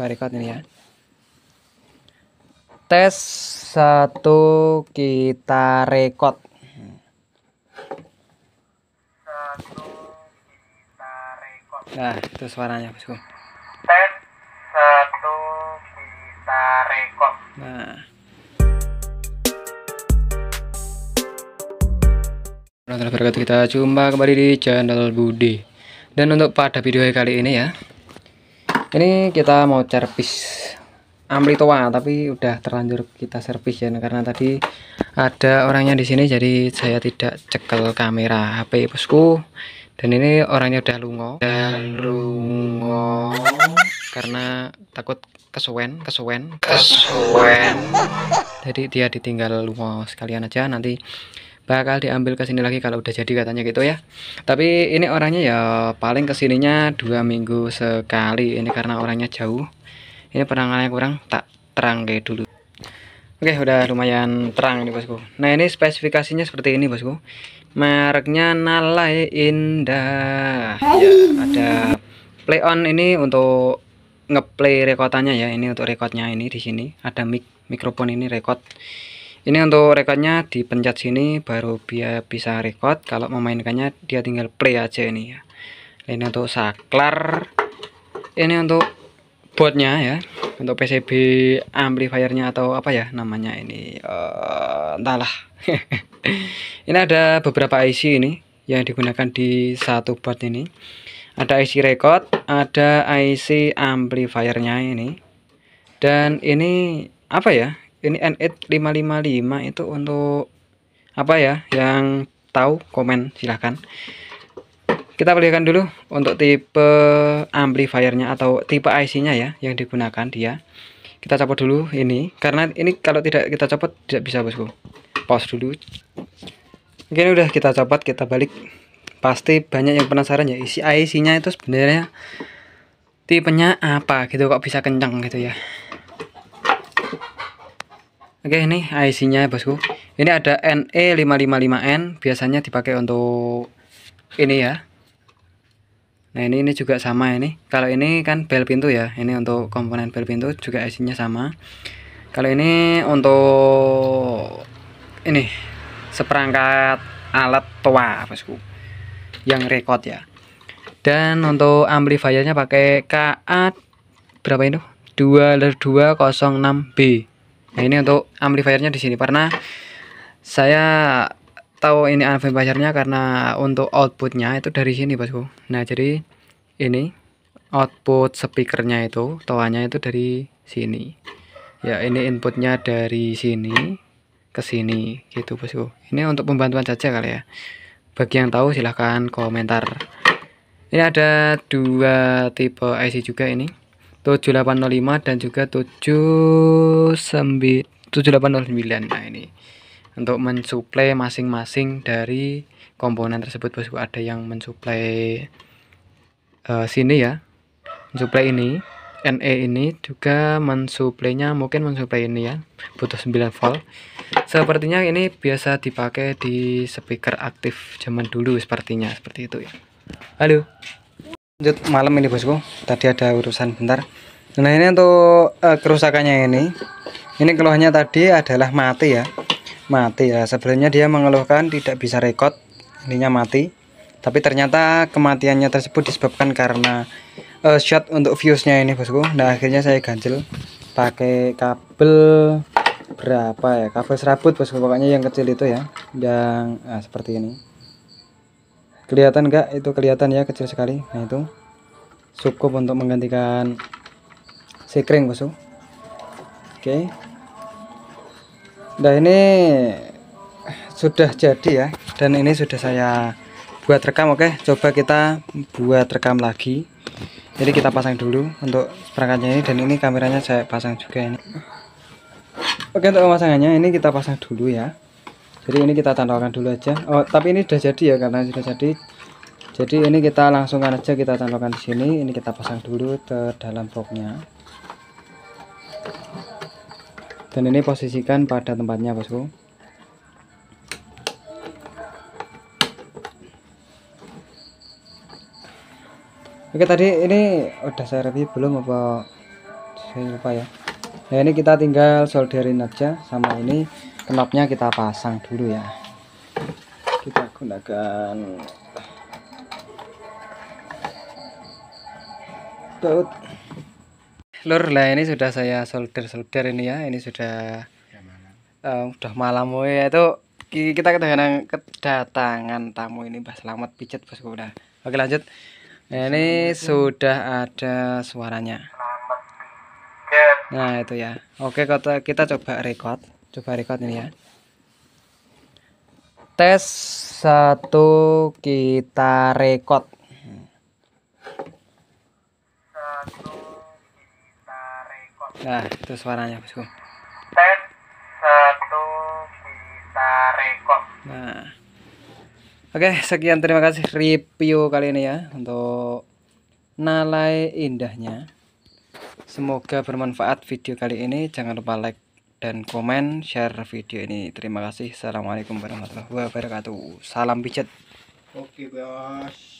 gue record ini ya tes satu kita record Nah, itu suaranya, Bosku. Tes satu kita rekod. Nah. Warahmatullahi Kita jumpa kembali di channel Budi. Dan untuk pada video kali ini ya, ini kita mau servis tua tapi udah terlanjur kita servis ya karena tadi ada orangnya di sini jadi saya tidak cekel kamera HP bosku dan ini orangnya udah lungo dan lungo karena takut kesuwen kesuwen kesuwen jadi dia ditinggal lungo sekalian aja nanti bakal diambil ke sini lagi kalau udah jadi katanya gitu ya tapi ini orangnya ya paling kesininya dua minggu sekali ini karena orangnya jauh ini penanganannya kurang tak terang kayak dulu Oke udah lumayan terang ini bosku Nah ini spesifikasinya seperti ini bosku Mereknya Nalai Indah ya, Ada play on ini untuk ngeplay rekotannya ya Ini untuk rekodnya ini di sini Ada mic mikrofon ini rekod ini untuk rekodnya dipencet sini baru dia bisa record kalau memainkannya dia tinggal play aja ini ya ini untuk saklar ini untuk boardnya ya untuk PCB amplifiernya atau apa ya namanya ini uh, entahlah ini ada beberapa IC ini yang digunakan di satu board ini ada IC record ada IC amplifiernya ini dan ini apa ya ini N8555 itu untuk apa ya yang tahu komen silahkan kita pilihkan dulu untuk tipe amplifiernya atau tipe IC nya ya yang digunakan dia kita copot dulu ini karena ini kalau tidak kita copot tidak bisa bosku pause dulu Oke udah kita copot kita balik pasti banyak yang penasaran ya isi IC nya itu sebenarnya tipenya apa gitu kok bisa kencang gitu ya Oke ini IC-nya ya bosku. Ini ada NE555N e biasanya dipakai untuk ini ya. Nah ini ini juga sama ini. Kalau ini kan bel pintu ya. Ini untuk komponen bel pintu juga IC-nya sama. Kalau ini untuk ini seperangkat alat tua bosku yang record ya. Dan untuk amplifiernya pakai KA berapa itu? 2206B Nah, ini untuk amplifiernya di sini karena saya tahu ini amplifiernya karena untuk outputnya itu dari sini bosku. Nah jadi ini output speakernya itu toanya itu dari sini. Ya ini inputnya dari sini ke sini gitu bosku. Ini untuk pembantuan saja kali ya. Bagi yang tahu silahkan komentar. Ini ada dua tipe IC juga ini. 7805 dan juga 79 7809 nah ini untuk mensuplai masing-masing dari komponen tersebut bosku ada yang mensuplai uh, sini ya mensuplai ini NE ini juga mensuplainya mungkin mensuplai ini ya butuh 9 volt sepertinya ini biasa dipakai di speaker aktif zaman dulu sepertinya seperti itu ya halo lanjut malam ini bosku tadi ada urusan bentar nah ini untuk uh, kerusakannya ini ini keluhannya tadi adalah mati ya mati ya Sebenarnya dia mengeluhkan tidak bisa record, ininya mati tapi ternyata kematiannya tersebut disebabkan karena uh, shot untuk fuse-nya ini bosku nah akhirnya saya ganjil pakai kabel berapa ya kabel serabut bosku pokoknya yang kecil itu ya yang nah, seperti ini kelihatan enggak itu kelihatan ya kecil sekali nah itu cukup untuk menggantikan sekring bosku oke nah ini sudah jadi ya dan ini sudah saya buat rekam oke coba kita buat rekam lagi jadi kita pasang dulu untuk perangkatnya ini dan ini kameranya saya pasang juga ini oke untuk pemasangannya ini kita pasang dulu ya jadi ini kita tanamkan dulu aja oh tapi ini sudah jadi ya karena sudah jadi jadi ini kita langsungkan aja kita tanamkan di sini ini kita pasang dulu ke dalam boxnya dan ini posisikan pada tempatnya bosku Oke tadi ini udah saya review belum apa saya lupa ya nah ini kita tinggal solderin aja sama ini knopnya kita pasang dulu ya kita gunakan baut lur lah ini sudah saya solder solder ini ya ini sudah ya, Uh, udah malam ya itu kita kedatangan kedatangan tamu ini bah Selamat pijet bosku udah oke lanjut nah, ini sudah ada suaranya Nah, itu ya. Oke, kota kita coba record. Coba record ini ya. Tes satu kita record. Nah, itu suaranya, Bosku. Tes satu kita record. Nah. Oke, sekian terima kasih review kali ini ya untuk Nalai Indahnya. Semoga bermanfaat video kali ini. Jangan lupa like dan komen, share video ini. Terima kasih. Assalamualaikum warahmatullahi wabarakatuh. Salam pijat. Oke, bos.